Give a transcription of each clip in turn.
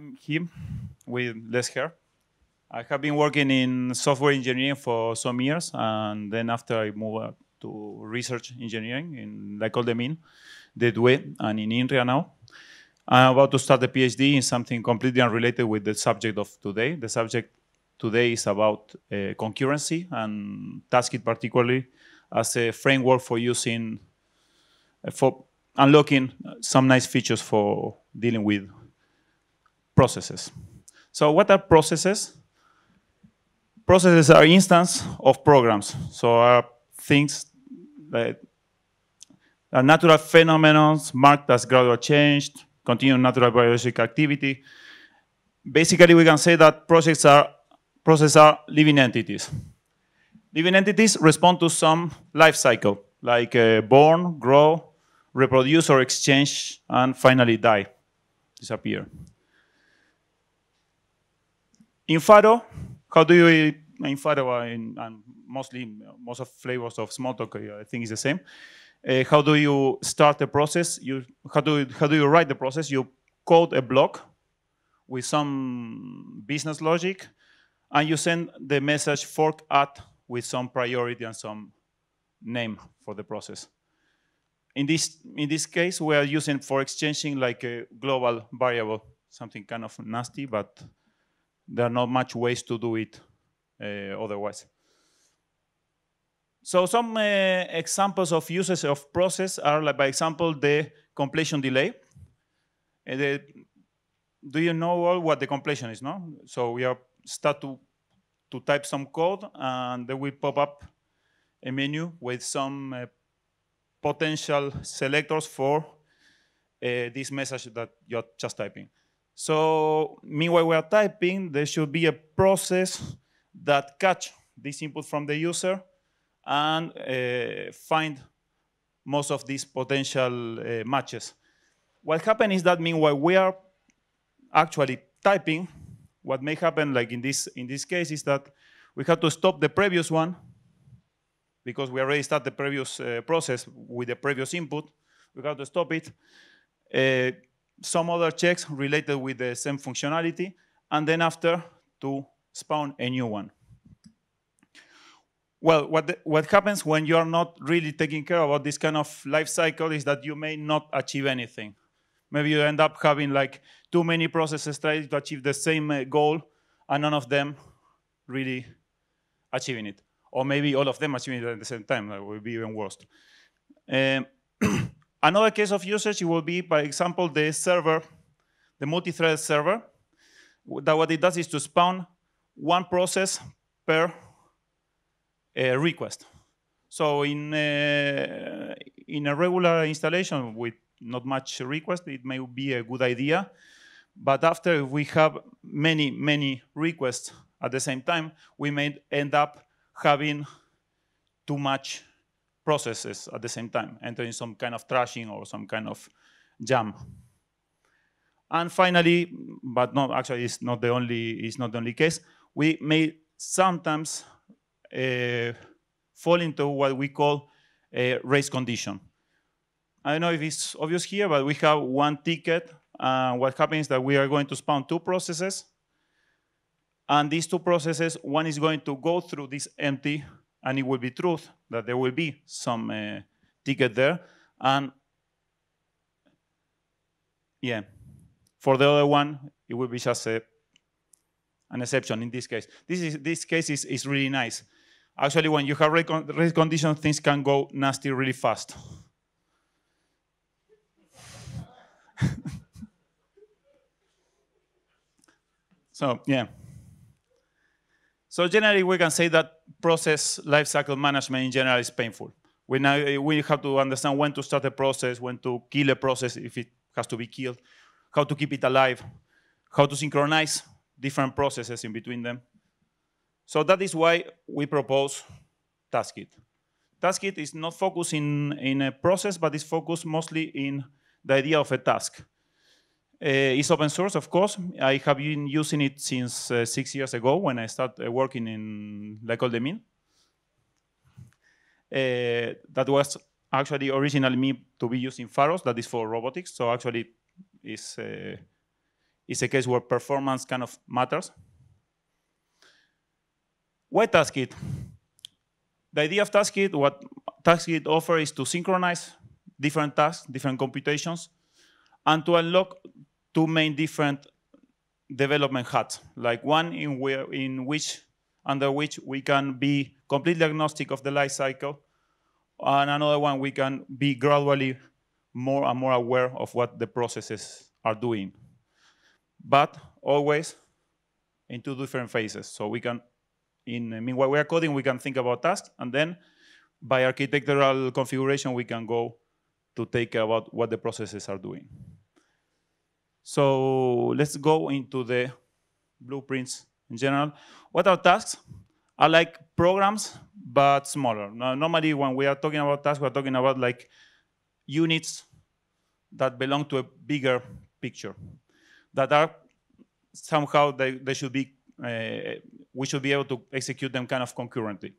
I'm with Less Hair. I have been working in software engineering for some years, and then after I moved to research engineering in La the DUE, and in INRIA now. I'm about to start a PhD in something completely unrelated with the subject of today. The subject today is about uh, concurrency and Taskit particularly as a framework for using, uh, for unlocking some nice features for dealing with processes. So what are processes? Processes are instances of programs. So are things that are natural phenomena marked as gradual change, continued natural biological activity. Basically, we can say that projects are, processes are living entities. Living entities respond to some life cycle, like uh, born, grow, reproduce or exchange, and finally die, disappear. In Faro, how do you uh, in Faro and mostly most of flavors of Smalltalk, uh, I think is the same. Uh, how do you start the process? You how do you, how do you write the process? You code a block with some business logic, and you send the message fork at with some priority and some name for the process. In this in this case, we are using for exchanging like a global variable, something kind of nasty, but there are not much ways to do it uh, otherwise. So some uh, examples of uses of process are, like, by example, the completion delay. Uh, the, do you know all what the completion is, no? So we are start to, to type some code and then we pop up a menu with some uh, potential selectors for uh, this message that you're just typing. So meanwhile we are typing, there should be a process that catch this input from the user and uh, find most of these potential uh, matches. What happens is that meanwhile we are actually typing, what may happen, like in this, in this case, is that we have to stop the previous one because we already start the previous uh, process with the previous input. We have to stop it some other checks related with the same functionality, and then after to spawn a new one. Well, what, the, what happens when you are not really taking care about this kind of life cycle is that you may not achieve anything. Maybe you end up having like too many processes trying to achieve the same uh, goal and none of them really achieving it. Or maybe all of them achieving it at the same time. That would be even worse. Um, Another case of usage will be, by example, the server, the multi-thread server, that what it does is to spawn one process per uh, request. So in, uh, in a regular installation with not much request, it may be a good idea. But after we have many, many requests at the same time, we may end up having too much processes at the same time, entering some kind of thrashing or some kind of jam. And finally, but not actually, it's not the only it's not the only case. We may sometimes uh, fall into what we call a race condition. I don't know if it's obvious here, but we have one ticket. Uh, what happens is that we are going to spawn two processes. And these two processes, one is going to go through this empty and it will be truth that there will be some uh, ticket there. And yeah, for the other one, it will be just a, an exception in this case. This, is, this case is, is really nice. Actually, when you have race conditions, things can go nasty really fast. so, yeah. So generally, we can say that process lifecycle management in general is painful. We, now, eh, we have to understand when to start a process, when to kill a process if it has to be killed, how to keep it alive, how to synchronize different processes in between them. So that is why we propose Taskit. Taskit is not focused in, in a process, but is focused mostly in the idea of a task. Uh, it's open source, of course. I have been using it since uh, six years ago when I started uh, working in La Col de Mine. that was actually originally me to be using Faros, that is for robotics. So actually, it's uh, a case where performance kind of matters. Why Taskit? The idea of Taskit, what Taskit offers is to synchronize different tasks, different computations, and to unlock two main different development hats, like one in, where, in which, under which we can be completely agnostic of the life cycle, and another one we can be gradually more and more aware of what the processes are doing. But always in two different phases. So we can, in I meanwhile we are coding, we can think about tasks, and then by architectural configuration, we can go to take about what the processes are doing. So let's go into the blueprints in general. What are tasks? I like programs, but smaller. Now, normally, when we are talking about tasks, we're talking about like units that belong to a bigger picture, that are somehow they, they should be, uh, we should be able to execute them kind of concurrently.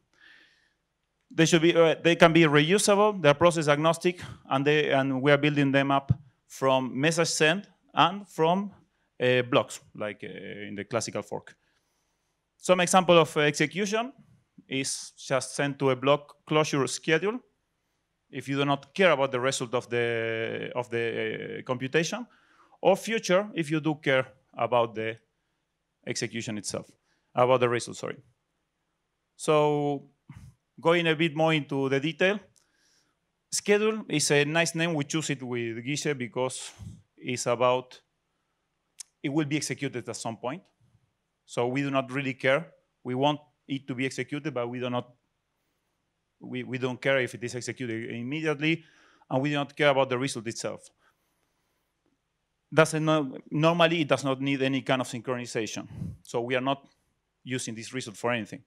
They should be, uh, they can be reusable, they're process agnostic, and they, and we are building them up from message send and from uh, blocks, like uh, in the classical fork. Some example of execution is just sent to a block closure schedule. If you do not care about the result of the, of the uh, computation, or future if you do care about the execution itself, about the result, sorry. So going a bit more into the detail, schedule is a nice name. We choose it with Guiche because is about it will be executed at some point. So we do not really care. We want it to be executed, but we do not we, we don't care if it is executed immediately, and we do not care about the result itself. Doesn't normally it does not need any kind of synchronization. So we are not using this result for anything.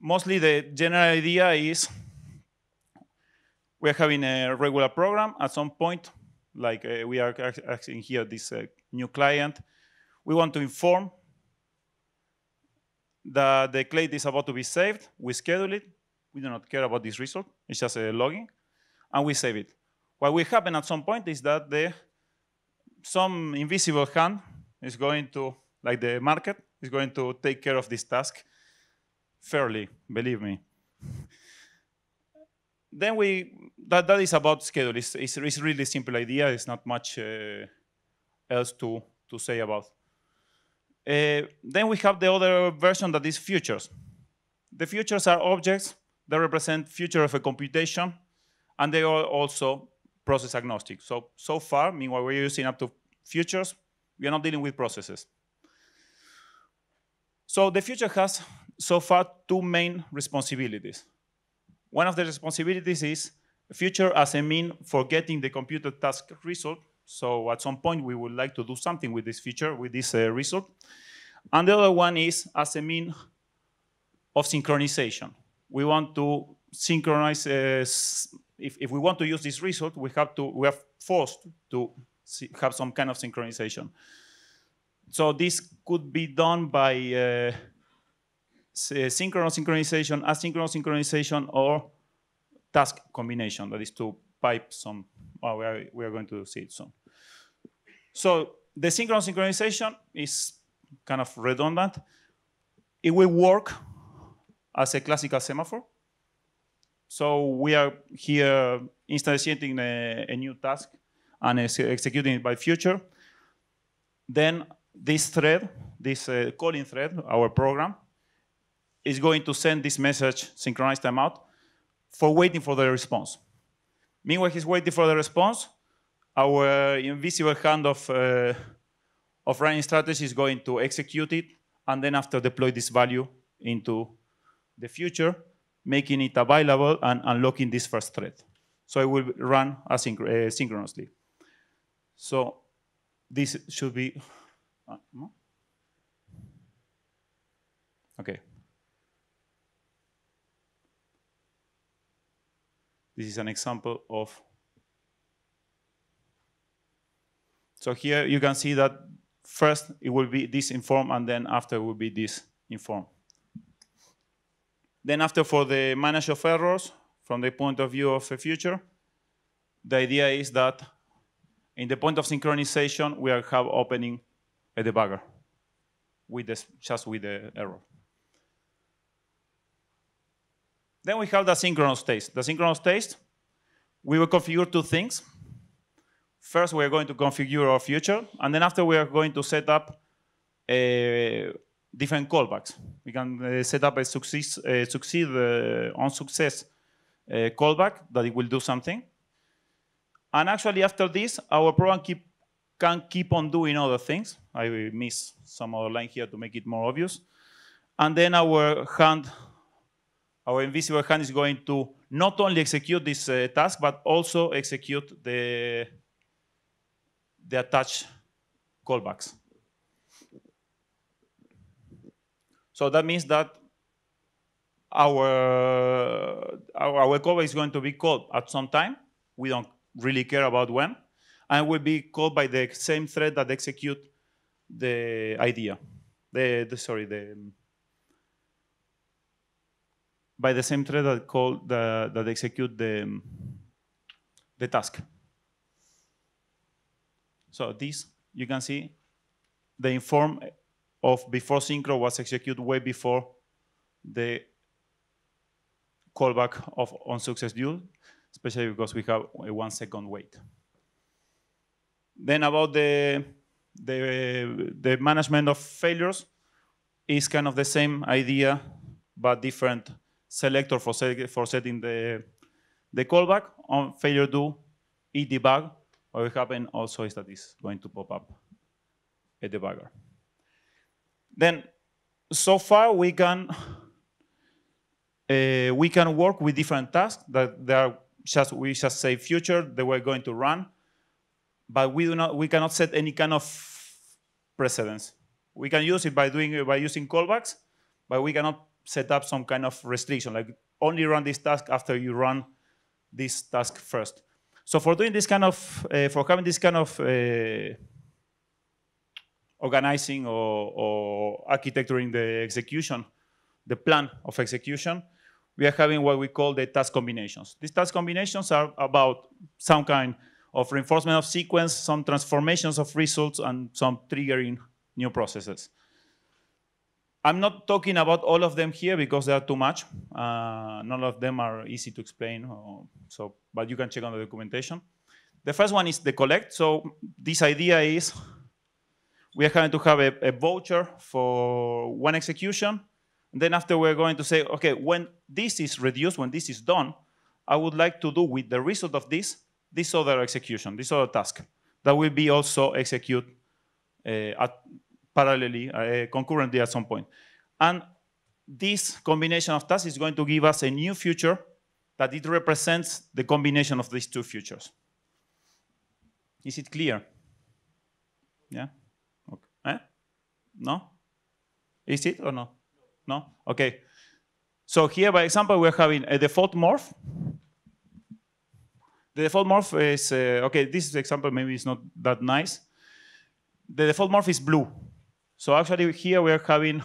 Mostly the general idea is we're having a regular program. At some point, like uh, we are asking here this uh, new client, we want to inform that the clade is about to be saved. We schedule it. We do not care about this result. It's just a logging, and we save it. What will happen at some point is that the some invisible hand is going to, like the market, is going to take care of this task fairly, believe me. then we that that is about schedule. It's it's, it's really simple idea. It's not much uh, else to to say about. Uh, then we have the other version that is futures. The futures are objects that represent future of a computation, and they are also process agnostic. So so far, meanwhile, we're using up to futures. We are not dealing with processes. So the future has so far two main responsibilities. One of the responsibilities is future as a mean for getting the computer task result. So at some point, we would like to do something with this feature, with this uh, result. And the other one is as a mean of synchronization. We want to synchronize, uh, if, if we want to use this result, we have to, we are forced to have some kind of synchronization. So this could be done by uh, Eh, synchronous synchronization, asynchronous synchronization, or task combination. That is to pipe some, well, we, are, we are going to see it soon. So the synchronous synchronization is kind of redundant. It will work as a classical semaphore. So we are here instantiating a, a new task and ex executing it by future. Then this thread, this uh, calling thread, our program, is going to send this message, synchronized timeout, for waiting for the response. Meanwhile, he's waiting for the response. Our uh, invisible hand of, uh, of running strategy is going to execute it, and then after deploy this value into the future, making it available and unlocking this first thread. So it will run asynchronously. Asynch uh, so this should be, uh, no? okay. This is an example of. So here you can see that first it will be this inform, and then after will be this inform. Then after for the manage of errors, from the point of view of the future, the idea is that in the point of synchronization, we are have opening a debugger with this, just with the error. Then we have the synchronous taste. The synchronous taste, we will configure two things. First, we are going to configure our future, and then after we are going to set up a uh, different callbacks. We can uh, set up a success, uh, succeed uh, on success uh, callback that it will do something. And actually, after this, our program keep, can keep on doing other things. I will miss some other line here to make it more obvious. And then our hand our invisible hand is going to not only execute this uh, task, but also execute the, the attached callbacks. So that means that our, our, our callback is going to be called at some time. We don't really care about when. And will be called by the same thread that execute the idea, the, the sorry, the, by the same thread that call the, that execute the the task. So this you can see the inform of before synchro was executed way before the callback of on success due, especially because we have a one second wait. Then about the the the management of failures is kind of the same idea but different selector for, set, for setting the, the callback. On failure do, e debug. What will happen also is that it's going to pop up a debugger. Then, so far we can uh, we can work with different tasks that they are just we just say future they were going to run, but we do not we cannot set any kind of precedence. We can use it by doing by using callbacks, but we cannot set up some kind of restriction, like only run this task after you run this task first. So for doing this kind of, uh, for having this kind of uh, organizing or, or architecturing the execution, the plan of execution, we are having what we call the task combinations. These task combinations are about some kind of reinforcement of sequence, some transformations of results, and some triggering new processes. I'm not talking about all of them here because they are too much. Uh, none of them are easy to explain, or, so, but you can check on the documentation. The first one is the collect. So this idea is we are going to have a, a voucher for one execution. And then after we're going to say, okay, when this is reduced, when this is done, I would like to do with the result of this, this other execution, this other task. That will be also execute uh, at parallelly, uh, uh concurrently at some point. And this combination of tasks is going to give us a new future that it represents the combination of these two futures. Is it clear? Yeah? Okay. Eh? No? Is it or no? No? Okay. So here, by example, we're having a default morph. The default morph is, uh, okay, this example maybe is not that nice. The default morph is blue. So actually here we are having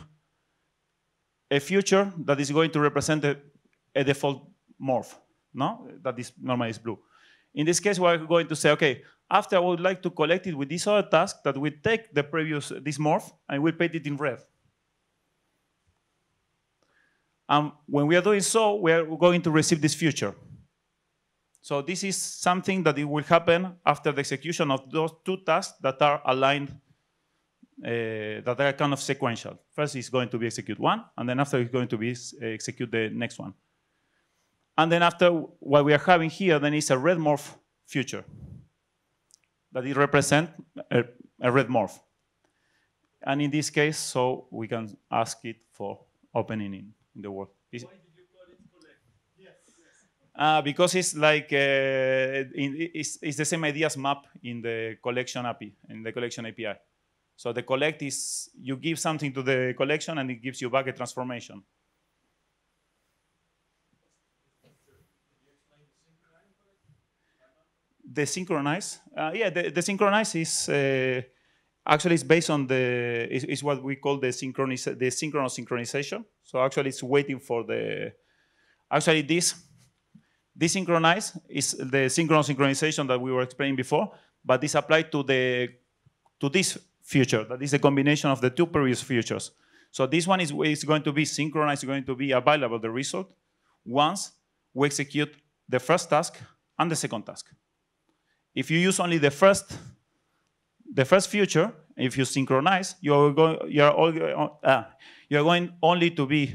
a future that is going to represent a, a default morph, no? That is normally is blue. In this case, we're going to say, okay, after I would like to collect it with this other task that we take the previous, this morph, and we paint it in red. And when we are doing so, we are going to receive this future. So this is something that it will happen after the execution of those two tasks that are aligned uh, that are kind of sequential. First is going to be execute one, and then after it's going to be uh, execute the next one. And then after what we are having here, then it's a red morph future that it represents a, uh, a red morph. And in this case, so we can ask it for opening in, in the world. Uh, because it's like uh, in, it's, it's the same idea as map in the collection API in the collection API. So the collect is you give something to the collection and it gives you back a transformation. The synchronize, uh, yeah, the, the, synchronize is uh, actually it's based on the is, is what we call the synchronous the synchronous synchronization. So actually, it's waiting for the actually this this synchronize is the synchronous synchronization that we were explaining before, but this applied to the to this future. That is a combination of the two previous futures. So this one is, is going to be synchronized, going to be available, the result, once we execute the first task and the second task. If you use only the first, the first future, if you synchronize, you are, you are, all, uh, you are going only to be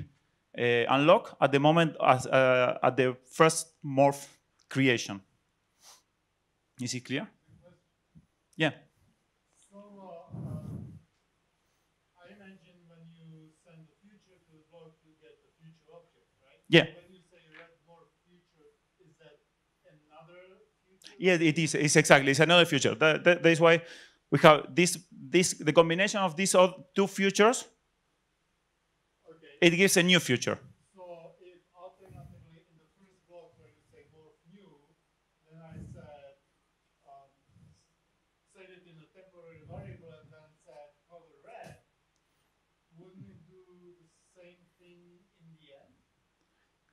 uh, unlocked at the moment as, uh, at the first morph creation. Is it clear? Yeah. Yeah. Yeah, it is. It's exactly. It's another future. That, that, that is why we have this. This the combination of these two futures. Okay. It gives a new future.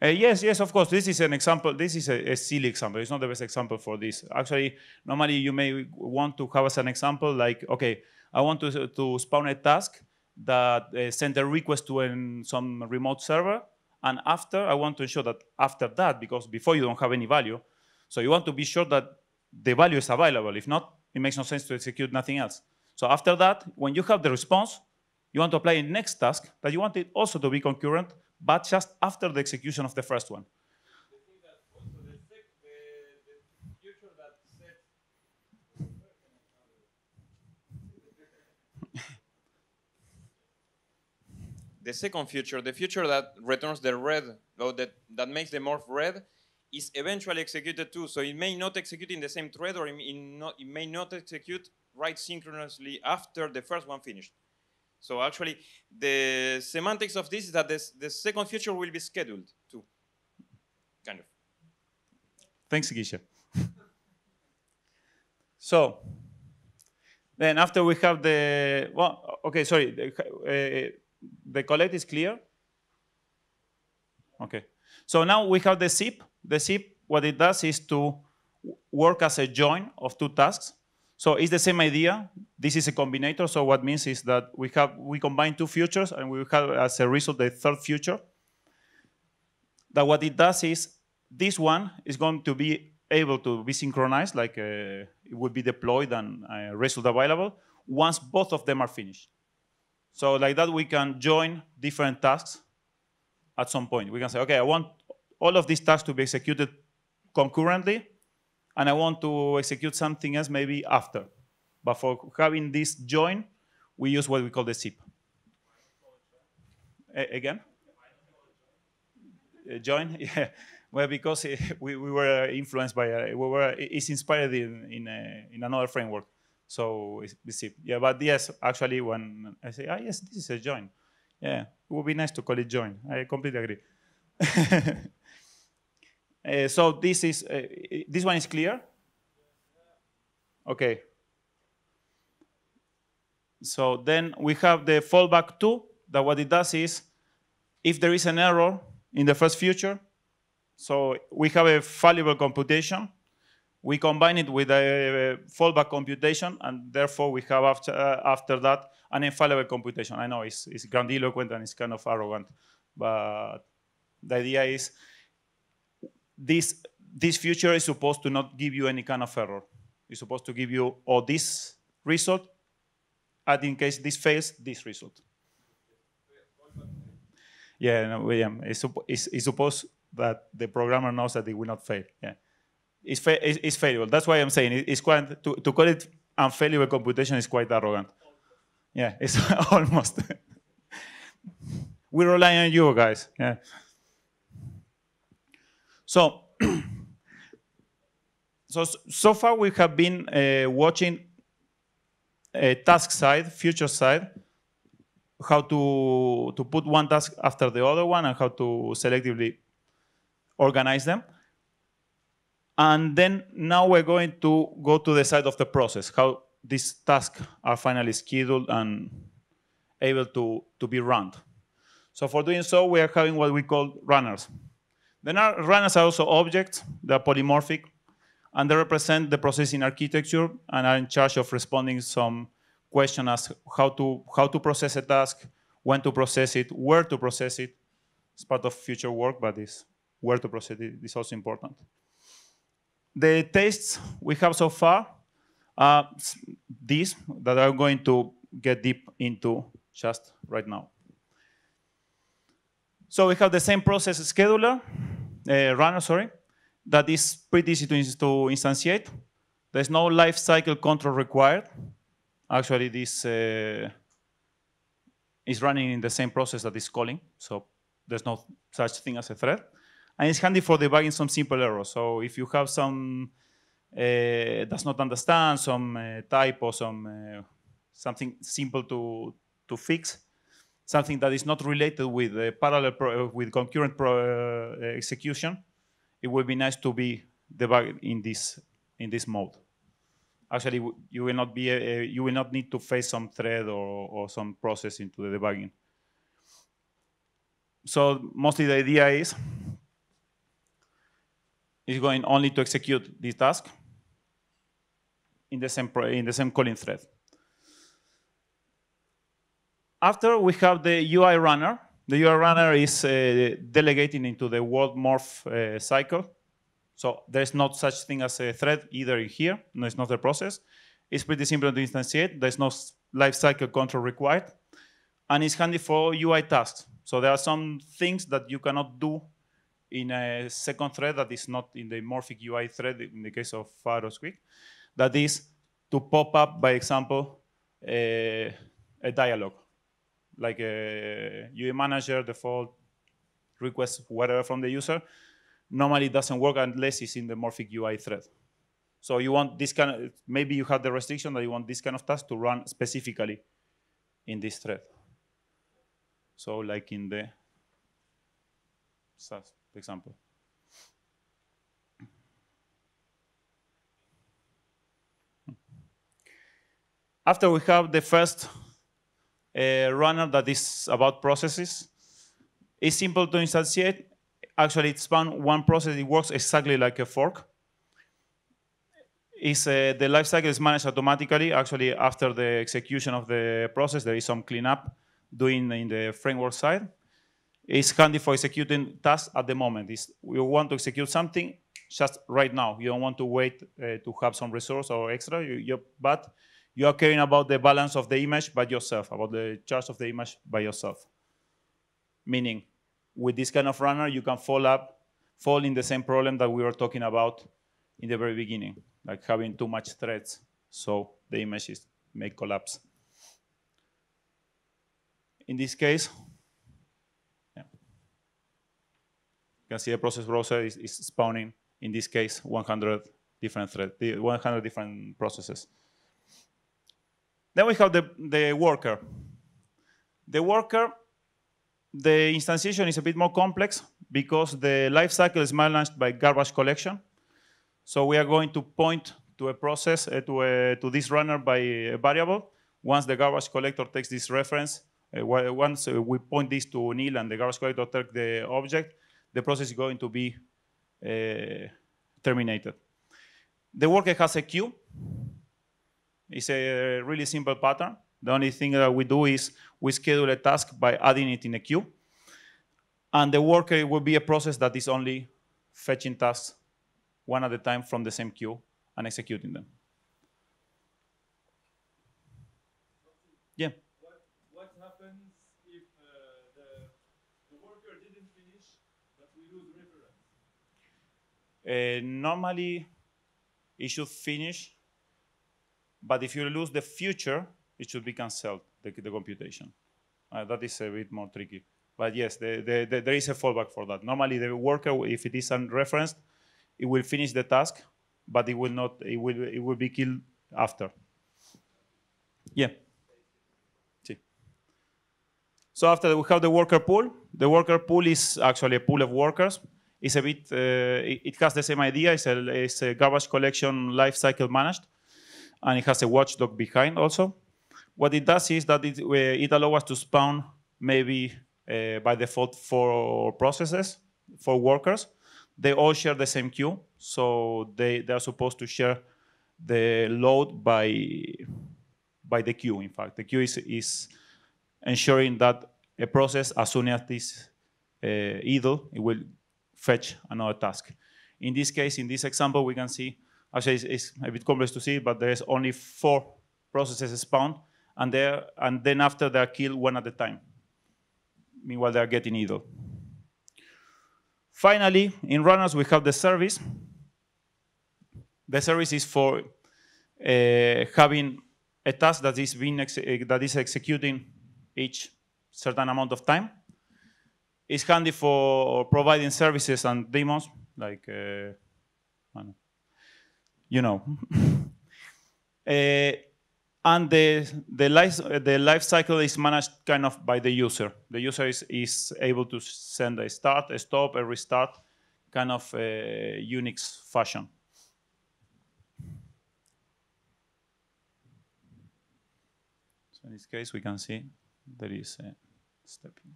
Uh, yes, yes, of course. This is an example. This is a, a, silly example. It's not the best example for this. Actually, normally you may want to have as an example like, okay, I want to, to spawn a task that uh, send a request to an, some remote server. And after, I want to ensure that after that, because before you don't have any value, so you want to be sure that the value is available. If not, it makes no sense to execute nothing else. So after that, when you have the response, you want to apply a next task that you want it also to be concurrent but just after the execution of the first one. the second future, the future that returns the red, that, that makes the morph red, is eventually executed too. So it may not execute in the same thread, or not, it may not execute right synchronously after the first one finished. So actually, the semantics of this is that this, the second future will be scheduled too, kind of. Thanks, Gisha. so then after we have the, well, okay, sorry, the, uh, the collect is clear? Okay. So now we have the zip. The zip, what it does is to work as a join of two tasks. So it's the same idea. This is a combinator. So what means is that we have we combine two futures and we have as a result the third future. That what it does is this one is going to be able to be synchronized, like uh, it would be deployed and uh, result available once both of them are finished. So like that, we can join different tasks at some point. We can say, okay, I want all of these tasks to be executed concurrently and I want to execute something else maybe after. But for having this join, we use what we call the zip. again? join? Yeah. Well, because eh, we, we were influenced by, uh, we were, it's inspired in, in, eh, in another framework. So the zip. Yeah, but yes, actually when I say, ah, yes, this is a join. Yeah, it would be nice to call it join. I completely agree. Uh, so this is uh, this one is clear. Okay. So then we have the fallback two. That what it does is, if there is an error in the first future, so we have a fallible computation. We combine it with a fallback computation, and therefore we have after, uh, after that an infallible computation. I know it's, it's grandiloquent and it's kind of arrogant, but the idea is this, this future is supposed to not give you any kind of error. It's supposed to give you, all this result, and in case this fails, this result. Yeah, no, William, it's, it's, it's supposed that the programmer knows that it will not fail. Yeah, it's, fa it's, it's failable. That's why I'm saying it, it's quite to, to call it unfailable computation is quite arrogant. Yeah, it's almost. we rely on you guys. Yeah. So, so, so far we have been uh, watching a uh, task side, future side, how to, to put one task after the other one and how to selectively organize them. And then now we're going to go to the side of the process, how these tasks are finally scheduled and able to, to be run. So for doing so, we are having what we call runners. Then runners are also objects that are polymorphic, and they represent the processing architecture and are in charge of responding some questions, as how to how to process a task, when to process it, where to process it. It's part of future work, but this where to process it is also important. The tests we have so far, are these that I'm going to get deep into just right now. So we have the same process scheduler, uh, runner, sorry, that is pretty easy to, to instantiate. There's no life cycle control required. Actually, this uh, is running in the same process that is calling, so there's no such thing as a thread. And it's handy for debugging some simple errors. So if you have some uh, does not understand some uh, type or some uh, something simple to to fix, something that is not related with uh, parallel pro, uh, with concurrent pro, uh, execution, it would be nice to be debugged in this in this mode. Actually, you will not be you will not need to face some thread or, or some process into the debugging. So mostly the idea is is going only to execute this task in the same in the same calling thread. After we have the UI runner. The UI runner is uh, delegating into the world morph uh, cycle. So there's not such thing as a thread either here. No, it's not a process. It's pretty simple to instantiate. There's no lifecycle control required. And it's handy for UI tasks. So there are some things that you cannot do in a second thread that is not in the morphic UI thread, in the case of Faro Squeak. That is to pop up, by example, a, uh, a dialogue like a UI manager default request whatever from the user, normally doesn't work unless it's in the Morphic UI thread. So you want this kind of, maybe you have the restriction that you want this kind of task to run specifically in this thread. So like in the SAS example. Hmm. After we have the first uh, runner that is about processes. It's simple to instantiate. Actually, it's found one process. It works exactly like a fork. Is uh, the lifecycle is managed automatically. Actually, after the execution of the process, there is some cleanup doing in the framework side. It's handy for executing tasks at the moment. It's, you want to execute something just right now. You don't want to wait uh, to have some resource or extra, you, you, but you are caring about the balance of the image by yourself, about the charge of the image by yourself. Meaning, with this kind of runner, you can fall up, fall in the same problem that we were talking about in the very beginning, like having too much threads, so the images may collapse. In this case, yeah. you can see the process browser is, is spawning, in this case, 100 different threads, 100 different processes. Then we have the, the worker. The worker, the instantiation is a bit more complex because the life cycle is managed by garbage collection. So we are going to point to a process, uh, to, a, uh, to this runner by a variable. Once the garbage collector takes this reference, uh, once uh, we point this to nil and the garbage collector takes the object, the process is going to be uh, terminated. The worker has a queue. It's a really simple pattern. The only thing that we do is we schedule a task by adding it in a queue. And the worker uh, will be a process that is only fetching tasks one at a time from the same queue and executing them. Yeah. What, what happens if uh, the, the, worker didn't finish, but we lose reference? Uh, normally, it should finish but if you lose the future, it should be canceled, the, the computation. Uh, that is a bit more tricky. But yes, the, the, the, there is a fallback for that. Normally, the worker, if it is unreferenced, it will finish the task, but it will not. It will it will be killed after. Yeah. See. So after we have the worker pool, the worker pool is actually a pool of workers. It's a bit. Uh, it, it, has the same idea. It's a, it's a garbage collection lifecycle managed and it has a watchdog behind also. What it does is that it, uh, it allows us to spawn maybe uh, by default four processes, for workers. They all share the same queue, so they, they are supposed to share the load by, by the queue, in fact. The queue is, is ensuring that a process, as soon as this uh, idle, it will fetch another task. In this case, in this example, we can see actually it's, it's, a bit complex to see, but there's only four processes spawned, and, and then after they're killed one at a time. Meanwhile, they're getting idle. Finally, in runners, we have the service. The service is for uh, having a task that is, being eh, that is executing each certain amount of time. It's handy for providing services and daemons, like uh, you know. uh, and the the life the life cycle is managed kind of by the user. The user is is able to send a start, a stop, a restart, kind of uh, Unix fashion. So in this case, we can see there is a stepping.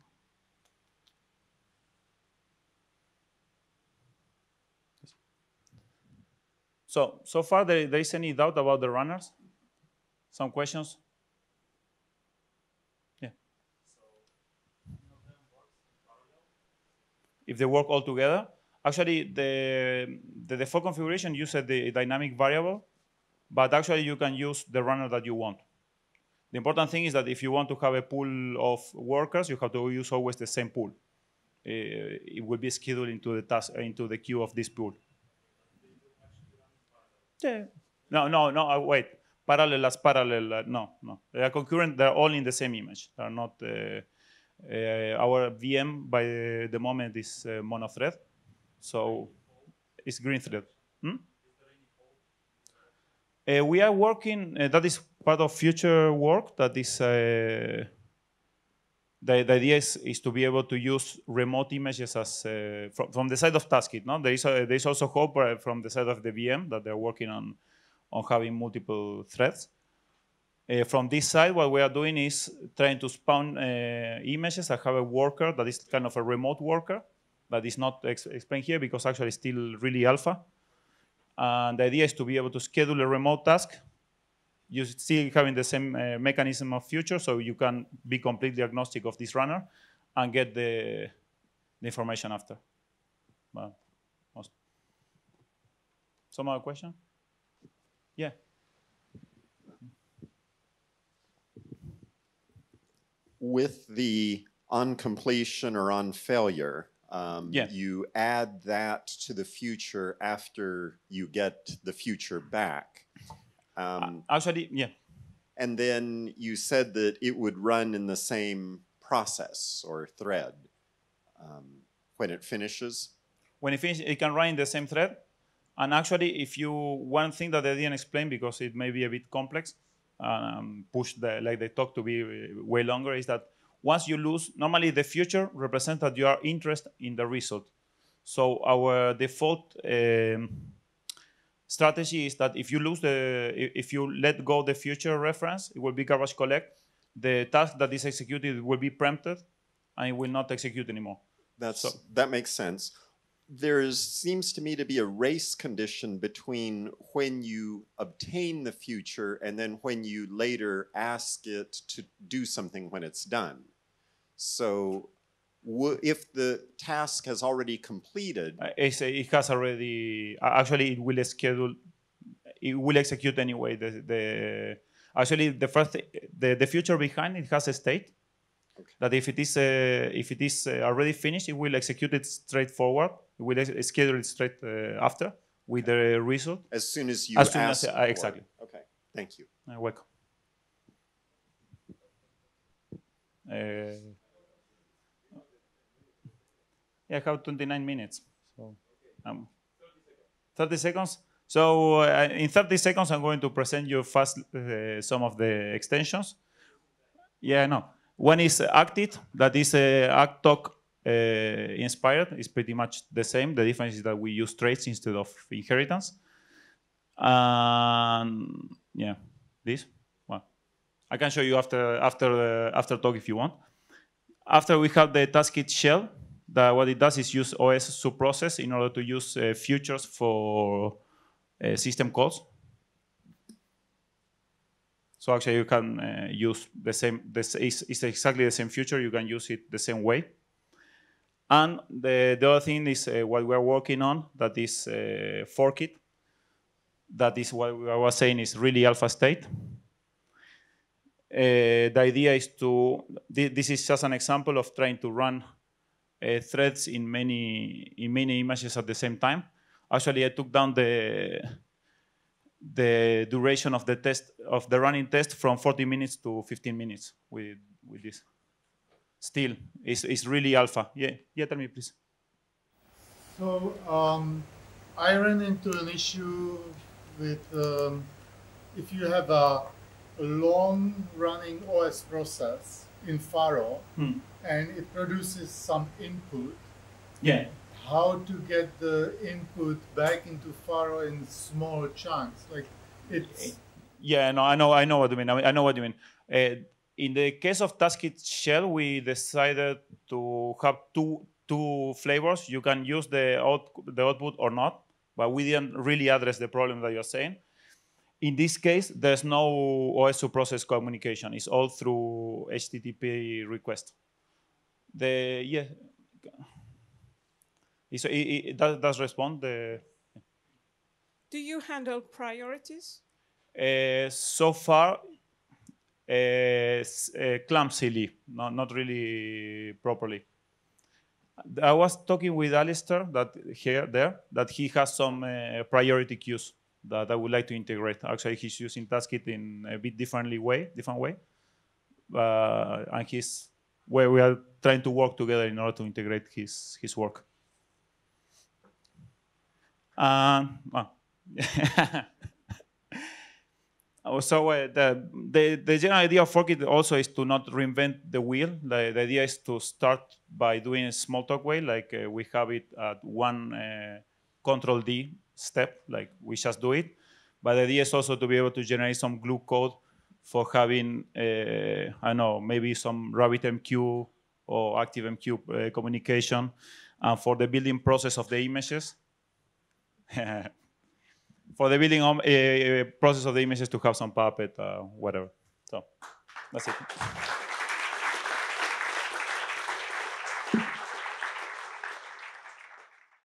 So, so far, there, there is any doubt about the runners? Some questions? Yeah. If they work all together? Actually, the, the default configuration uses the dynamic variable, but actually you can use the runner that you want. The important thing is that if you want to have a pool of workers, you have to use always the same pool. Uh, it will be scheduled into the task, into the queue of this pool. No, no, no, uh, wait. Parallel as parallel, uh, no, no. They are concurrent, they're all in the same image. They're not, eh, eh, our VM by the moment is eh, monothread. So it's green thread. Hmm? we are working, that is part of future work that is the, the idea is, is, to be able to use remote images as uh, from, from the side of Taskit. No, there is a, there is also hope uh, from the side of the VM that they're working on on having multiple threads. Uh, from this side, what we are doing is trying to spawn uh, images that have a worker that is kind of a remote worker that is not ex explained here because actually it's still really alpha. And the idea is to be able to schedule a remote task you still having the same uh, mechanism of future, so you can be completely agnostic of this runner and get the, the information after. Well, most. Some other question? Yeah. With the on completion or on failure, um, yeah. you add that to the future after you get the future back. Um, actually, uh, yeah. And then you said that it would run in the same process or thread um, when it finishes. When it finishes, it can run in the same thread. And actually, if you one thing that I didn't explain because it may be a bit complex, um, push the like the talk to be uh, way longer is that once you lose, normally the future represents that you are interested in the result. So our default. Um, strategy is that if you lose the, if you let go the future reference, it will be garbage collect. The task that is executed will be preempted, and it will not execute anymore. That's so. that makes sense. There is, seems to me to be a race condition between when you obtain the future and then when you later ask it to do something when it's done. So if the task has already completed. Uh, it has already, uh, actually it will schedule, it will execute anyway. The, the Actually the first, the, the future behind it has a state. Okay. That if it is uh, if it is uh, already finished, it will execute it straightforward. It will schedule it straight after with okay. the result. As soon as you as soon ask. As, uh, exactly. Okay. Thank you. You're welcome. Uh, yeah, I have 29 minutes. So, um, 30 seconds. So uh, in 30 seconds, I'm going to present you fast uh, some of the extensions. Yeah, no. One is Actit, that is uh, ActTalk uh, inspired. It's pretty much the same. The difference is that we use traits instead of inheritance. Um, yeah, this. Well, I can show you after after uh, after talk if you want. After we have the Taskit shell, that what it does is use OS subprocess in order to use uh, futures for uh, system calls. So actually you can uh, use the same, this is, it's exactly the same future, you can use it the same way. And the, the other thing is uh, what we're working on, that is uh, fork it. That is what I was saying is really alpha state. Uh, the idea is to, th this is just an example of trying to run uh, threads in many in many images at the same time. Actually, I took down the the duration of the test of the running test from 40 minutes to 15 minutes with with this. Still, it's, it's really alpha. Yeah, yeah. Tell me, please. So um, I ran into an issue with um, if you have a, a long running OS process in Faro hmm. and it produces some input. Yeah. How to get the input back into Faro in small chunks? Like it's. Eh, yeah, no, I know, I know what you mean. I, mean, I know what you mean. Uh, in the case of Taskit Shell, we decided to have two two flavors. You can use the out, the output or not, but we didn't really address the problem that you're saying. In this case, there's no OSU process communication. It's all through HTTP request. The yeah, it, it does, does respond the. Do you handle priorities? Uh, so far, uh, uh, clumsily, not really properly. I was talking with Alistair that here there that he has some uh, priority queues that I would like to integrate. Actually, he's using Taskit in a bit differently way, different way, uh, and he's where we are trying to work together in order to integrate his his work. Um, oh. so uh, the, the, the general idea of fork it also is to not reinvent the wheel. The, the, idea is to start by doing a small talk way, like uh, we have it at one uh, control D step, like we just do it. But the idea is also to be able to generate some glue code for having, uh, I don't know, maybe some RabbitMQ or ActiveMQ uh, communication and for the building process of the images. for the building um, uh, uh, process of the images to have some Puppet, uh, whatever. So that's it.